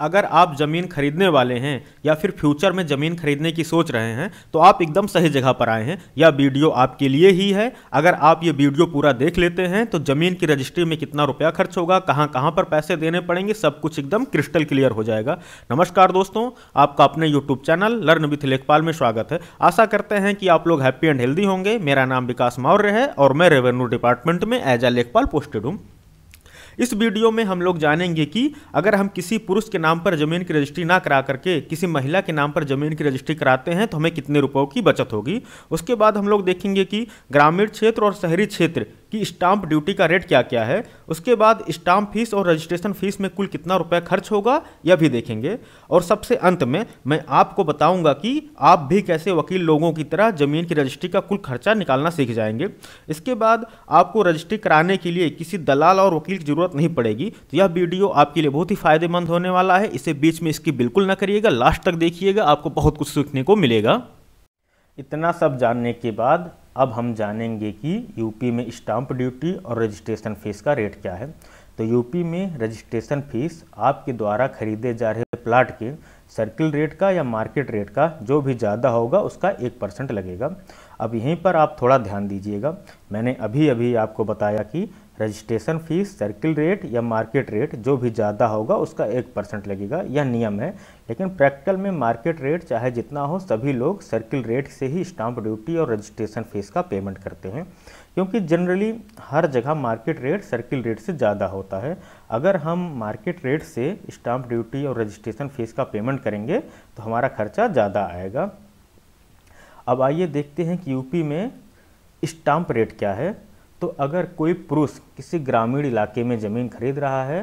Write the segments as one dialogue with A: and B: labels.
A: अगर आप ज़मीन खरीदने वाले हैं या फिर फ्यूचर में ज़मीन खरीदने की सोच रहे हैं तो आप एकदम सही जगह पर आए हैं यह वीडियो आपके लिए ही है अगर आप ये वीडियो पूरा देख लेते हैं तो ज़मीन की रजिस्ट्री में कितना रुपया खर्च होगा कहाँ कहाँ पर पैसे देने पड़ेंगे सब कुछ एकदम क्रिस्टल क्लियर हो जाएगा नमस्कार दोस्तों आपका अपने यूट्यूब चैनल लर्न विथ लेखपाल में स्वागत है आशा करते हैं कि आप लोग हैप्पी एंड हेल्दी होंगे मेरा नाम विकास मौर्य है और मैं रेवेन्यू डिपार्टमेंट में एज अ लेखपाल पोस्टेड हूँ इस वीडियो में हम लोग जानेंगे कि अगर हम किसी पुरुष के नाम पर जमीन की रजिस्ट्री ना करा करके किसी महिला के नाम पर जमीन की रजिस्ट्री कराते हैं तो हमें कितने रुपयों की बचत होगी उसके बाद हम लोग देखेंगे कि ग्रामीण क्षेत्र और शहरी क्षेत्र कि स्टाम्प ड्यूटी का रेट क्या क्या है उसके बाद स्टाम्प फीस और रजिस्ट्रेशन फीस में कुल कितना रुपया खर्च होगा यह भी देखेंगे और सबसे अंत में मैं आपको बताऊंगा कि आप भी कैसे वकील लोगों की तरह ज़मीन की रजिस्ट्री का कुल खर्चा निकालना सीख जाएंगे इसके बाद आपको रजिस्ट्री कराने के लिए किसी दलाल और वकील की ज़रूरत नहीं पड़ेगी तो यह वीडियो आपके लिए बहुत ही फायदेमंद होने वाला है इसे बीच में इसकी बिल्कुल ना करिएगा लास्ट तक देखिएगा आपको बहुत कुछ सीखने को मिलेगा इतना सब जानने के बाद अब हम जानेंगे कि यूपी में स्टाम्प ड्यूटी और रजिस्ट्रेशन फ़ीस का रेट क्या है तो यूपी में रजिस्ट्रेशन फ़ीस आपके द्वारा खरीदे जा रहे प्लाट के सर्किल रेट का या मार्केट रेट का जो भी ज़्यादा होगा उसका एक परसेंट लगेगा अब यहीं पर आप थोड़ा ध्यान दीजिएगा मैंने अभी अभी आपको बताया कि रजिस्ट्रेशन फीस सर्किल रेट या मार्केट रेट जो भी ज़्यादा होगा उसका एक परसेंट लगेगा यह नियम है लेकिन प्रैक्टिकल में मार्केट रेट चाहे जितना हो सभी लोग सर्किल रेट से ही स्टाम्प ड्यूटी और रजिस्ट्रेशन फीस का पेमेंट करते हैं क्योंकि जनरली हर जगह मार्केट रेट सर्किल रेट से ज़्यादा होता है अगर हम मार्केट रेट से स्टाम्प ड्यूटी और रजिस्ट्रेशन फीस का पेमेंट करेंगे तो हमारा खर्चा ज़्यादा आएगा अब आइए देखते हैं कि यूपी में स्टाम्प रेट क्या है तो अगर कोई पुरुष किसी ग्रामीण इलाके में ज़मीन खरीद रहा है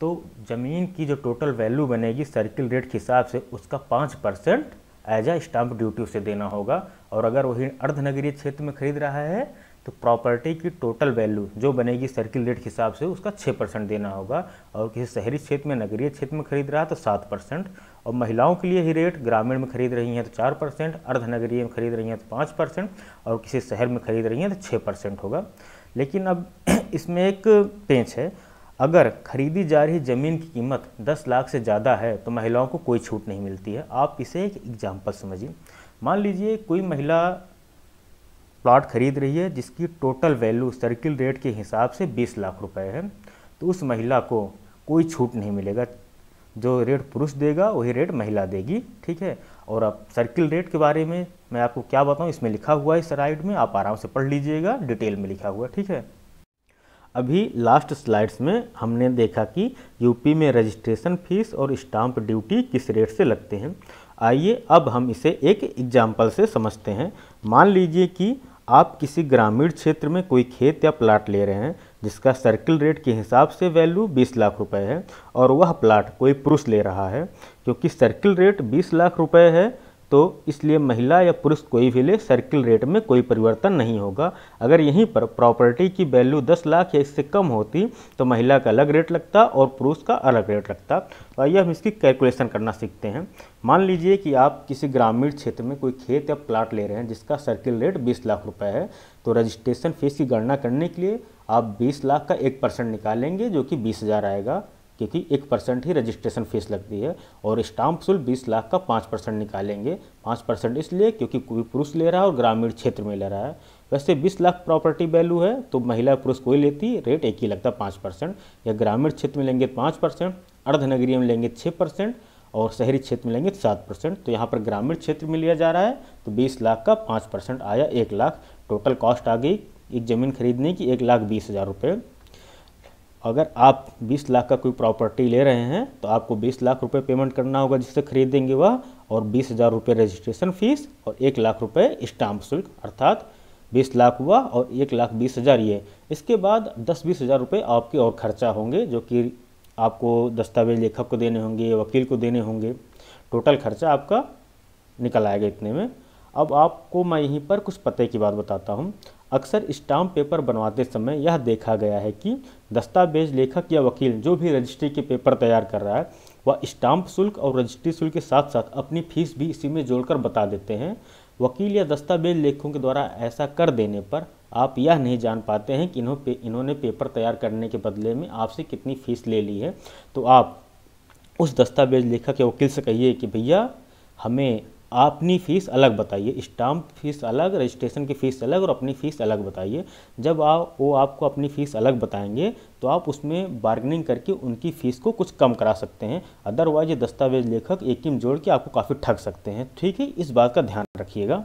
A: तो ज़मीन की जो टोटल वैल्यू बनेगी सर्किल रेट के हिसाब से उसका पाँच percent as a stamp duty उसे देना होगा और अगर वही अर्धनगरीय क्षेत्र में खरीद रहा है तो प्रॉपर्टी की टोटल वैल्यू जो बनेगी सर्किल रेट के हिसाब से उसका छः परसेंट देना होगा और किसी शहरी क्षेत्र में नगरीय क्षेत्र में खरीद रहा है तो सात परसेंट और महिलाओं के लिए ही रेट ग्रामीण में खरीद रही हैं तो चार परसेंट अर्धनगरीय में खरीद रही हैं तो पाँच परसेंट और किसी शहर में खरीद रही हैं तो छः परसेंट होगा लेकिन अब इसमें एक पेंच है अगर खरीदी जा रही ज़मीन की कीमत 10 लाख से ज़्यादा है तो महिलाओं को कोई छूट नहीं मिलती है आप इसे एक एग्जाम्पल समझिए मान लीजिए कोई महिला प्लाट खरीद रही है जिसकी टोटल वैल्यू सर्किल रेट के हिसाब से 20 लाख रुपए है तो उस महिला को कोई छूट नहीं मिलेगा जो रेट पुरुष देगा वही रेट महिला देगी ठीक है और अब सर्किल रेट के बारे में मैं आपको क्या बताऊँ इसमें लिखा हुआ है राइड में आप आराम से पढ़ लीजिएगा डिटेल में लिखा हुआ ठीक है अभी लास्ट स्लाइड्स में हमने देखा कि यूपी में रजिस्ट्रेशन फीस और स्टाम्प ड्यूटी किस रेट से लगते हैं आइए अब हम इसे एक एग्जाम्पल से समझते हैं मान लीजिए कि आप किसी ग्रामीण क्षेत्र में कोई खेत या प्लाट ले रहे हैं जिसका सर्किल रेट के हिसाब से वैल्यू 20 लाख रुपए है और वह प्लाट कोई पुरुष ले रहा है क्योंकि सर्किल रेट 20 लाख रुपए है तो इसलिए महिला या पुरुष कोई भी ले सर्किल रेट में कोई परिवर्तन नहीं होगा अगर यहीं पर प्रॉपर्टी की वैल्यू 10 लाख या इससे कम होती तो महिला का अलग रेट लगता और पुरुष का अलग रेट लगता तो आइए हम इसकी कैलकुलेशन करना सीखते हैं मान लीजिए कि आप किसी ग्रामीण क्षेत्र में कोई खेत या प्लाट ले रहे हैं जिसका सर्किल रेट बीस लाख रुपये है तो रजिस्ट्रेशन फीस की गणना करने के लिए आप बीस लाख का एक परसेंट निकालेंगे जो कि बीस हज़ार आएगा क्योंकि एक परसेंट ही रजिस्ट्रेशन फीस लगती है और स्टाम्प शुल्क बीस लाख का पाँच परसेंट निकालेंगे पाँच परसेंट इसलिए क्योंकि कोई पुरुष ले रहा है और ग्रामीण क्षेत्र में ले रहा है वैसे बीस लाख प्रॉपर्टी वैल्यू है तो महिला पुरुष कोई लेती रेट एक ही लगता है पाँच परसेंट या ग्रामीण क्षेत्र में लेंगे पाँच परसेंट अर्धनगरीय में लेंगे छः परसेंट और शहरी क्षेत्र में लेंगे सात परसेंट तो यहाँ पर ग्रामीण क्षेत्र में लिया जा रहा है तो बीस लाख का पाँच परसेंट आया एक लाख टोटल कॉस्ट आ गई एक ज़मीन खरीदने की एक लाख बीस हज़ार रुपये अगर आप 20 लाख का कोई प्रॉपर्टी ले रहे हैं तो आपको 20 लाख रुपए पेमेंट करना होगा जिससे खरीदेंगे वह और बीस हज़ार रुपये रजिस्ट्रेशन फीस और एक लाख रुपए स्टाम्प शुल्क अर्थात बीस लाख हुआ और एक लाख बीस हज़ार ये इसके बाद दस बीस हज़ार रुपये आपके और खर्चा होंगे जो कि आपको दस्तावेज लेखक को देने होंगे वकील को देने होंगे टोटल खर्चा आपका निकल आएगा इतने में अब आपको मैं यहीं पर कुछ पते की बात बताता हूँ अक्सर स्टाम्प पेपर बनवाते समय यह देखा गया है कि दस्तावेज लेखक या वकील जो भी रजिस्ट्री के पेपर तैयार कर रहा है वह स्टाम्प शुल्क और रजिस्ट्री शुल्क के साथ साथ अपनी फीस भी इसी में जोड़कर बता देते हैं वकील या दस्तावेज लेखकों के द्वारा ऐसा कर देने पर आप यह नहीं जान पाते हैं कि इन्हों पे, इन्होंने पेपर तैयार करने के बदले में आपसे कितनी फ़ीस ले ली है तो आप उस दस्तावेज लेखक या वकील से कहिए कि भैया हमें अपनी फ़ीस अलग बताइए स्टाम्प फ़ीस अलग रजिस्ट्रेशन की फ़ीस अलग और अपनी फ़ीस अलग बताइए जब आप वो आपको अपनी फ़ीस अलग बताएंगे तो आप उसमें बार्गनिंग करके उनकी फ़ीस को कुछ कम करा सकते हैं अदरवाइज ये दस्तावेज लेखक एक ही जोड़ के आपको काफ़ी ठग सकते हैं ठीक है इस बात का ध्यान रखिएगा